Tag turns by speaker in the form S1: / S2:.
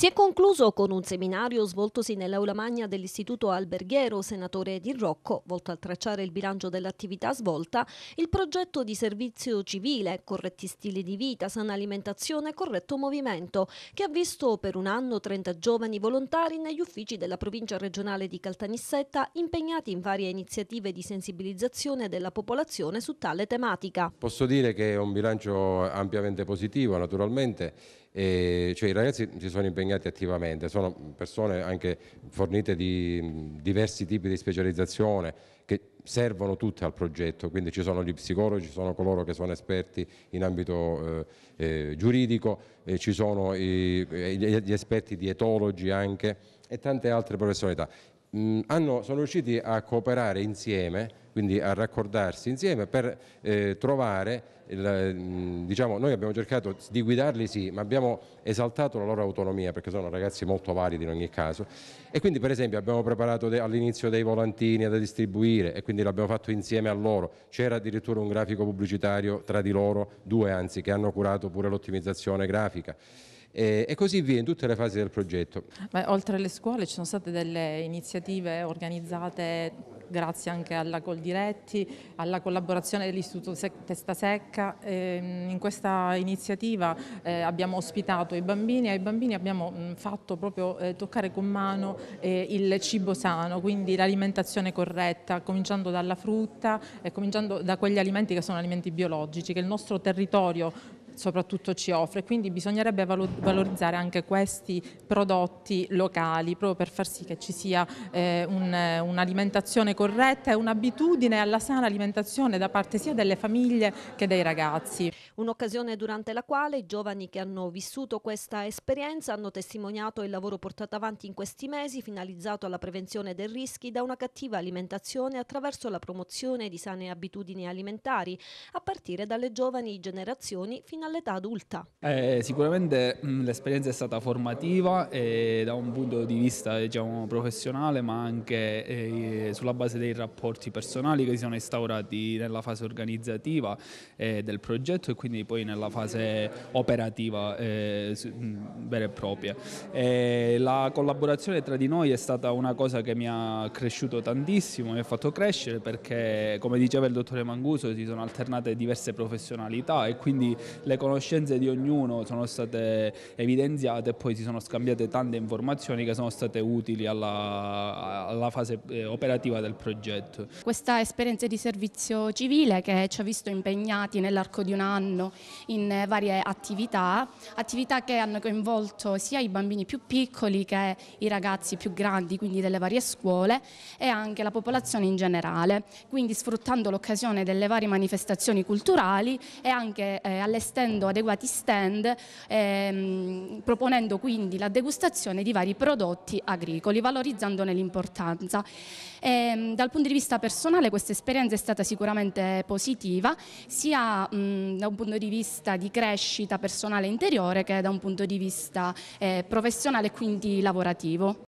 S1: Si è concluso con un seminario svoltosi nell'aula magna dell'Istituto Alberghiero Senatore di Rocco, volto a tracciare il bilancio dell'attività svolta, il progetto di servizio civile, corretti stili di vita, sana alimentazione e corretto movimento, che ha visto per un anno 30 giovani volontari negli uffici della provincia regionale di Caltanissetta impegnati in varie iniziative di sensibilizzazione della popolazione su tale tematica.
S2: Posso dire che è un bilancio ampiamente positivo naturalmente, e cioè i ragazzi si sono impegnati impegnati attivamente. Sono persone anche fornite di diversi tipi di specializzazione che servono tutte al progetto, quindi ci sono gli psicologi, ci sono coloro che sono esperti in ambito eh, eh, giuridico, eh, ci sono i, eh, gli esperti dietologi anche e tante altre professionalità. Mm, hanno, sono riusciti a cooperare insieme quindi a raccordarsi insieme per eh, trovare, il, mm, diciamo, noi abbiamo cercato di guidarli sì, ma abbiamo esaltato la loro autonomia perché sono ragazzi molto validi in ogni caso e quindi per esempio abbiamo preparato all'inizio dei volantini da distribuire e quindi l'abbiamo fatto insieme a loro, c'era addirittura un grafico pubblicitario tra di loro, due anzi, che hanno curato pure l'ottimizzazione grafica e così via in tutte le fasi del progetto.
S3: Ma oltre alle scuole ci sono state delle iniziative organizzate grazie anche alla Coldiretti, alla collaborazione dell'Istituto Testa Secca. Ehm, in questa iniziativa eh, abbiamo ospitato i bambini e ai bambini abbiamo mm, fatto proprio eh, toccare con mano eh, il cibo sano, quindi l'alimentazione corretta, cominciando dalla frutta e cominciando da quegli alimenti che sono alimenti biologici, che il nostro territorio soprattutto ci offre, quindi bisognerebbe valorizzare anche questi prodotti locali proprio per far sì che ci sia eh, un'alimentazione un corretta e un'abitudine alla sana alimentazione da parte sia delle famiglie che dei ragazzi.
S1: Un'occasione durante la quale i giovani che hanno vissuto questa esperienza hanno testimoniato il lavoro portato avanti in questi mesi finalizzato alla prevenzione dei rischi da una cattiva alimentazione attraverso la promozione di sane abitudini alimentari a partire dalle giovani generazioni fino all'età adulta?
S4: Eh, sicuramente mm, l'esperienza è stata formativa eh, da un punto di vista diciamo, professionale ma anche eh, sulla base dei rapporti personali che si sono instaurati nella fase organizzativa eh, del progetto e quindi poi nella fase operativa eh, mm, vera e propria. Eh, la collaborazione tra di noi è stata una cosa che mi ha cresciuto tantissimo, mi ha fatto crescere perché come diceva il dottore Manguso si sono alternate diverse professionalità e quindi le conoscenze di ognuno sono state evidenziate e poi si sono scambiate tante informazioni che sono state utili alla, alla fase eh, operativa del progetto.
S5: Questa esperienza di servizio civile che ci ha visto impegnati nell'arco di un anno in eh, varie attività, attività che hanno coinvolto sia i bambini più piccoli che i ragazzi più grandi, quindi delle varie scuole e anche la popolazione in generale, quindi sfruttando l'occasione delle varie manifestazioni culturali e anche eh, all'esterno mettendo adeguati stand, ehm, proponendo quindi la degustazione di vari prodotti agricoli, valorizzandone l'importanza. Ehm, dal punto di vista personale questa esperienza è stata sicuramente positiva, sia mh, da un punto di vista di crescita personale interiore che da un punto di vista eh, professionale e quindi lavorativo.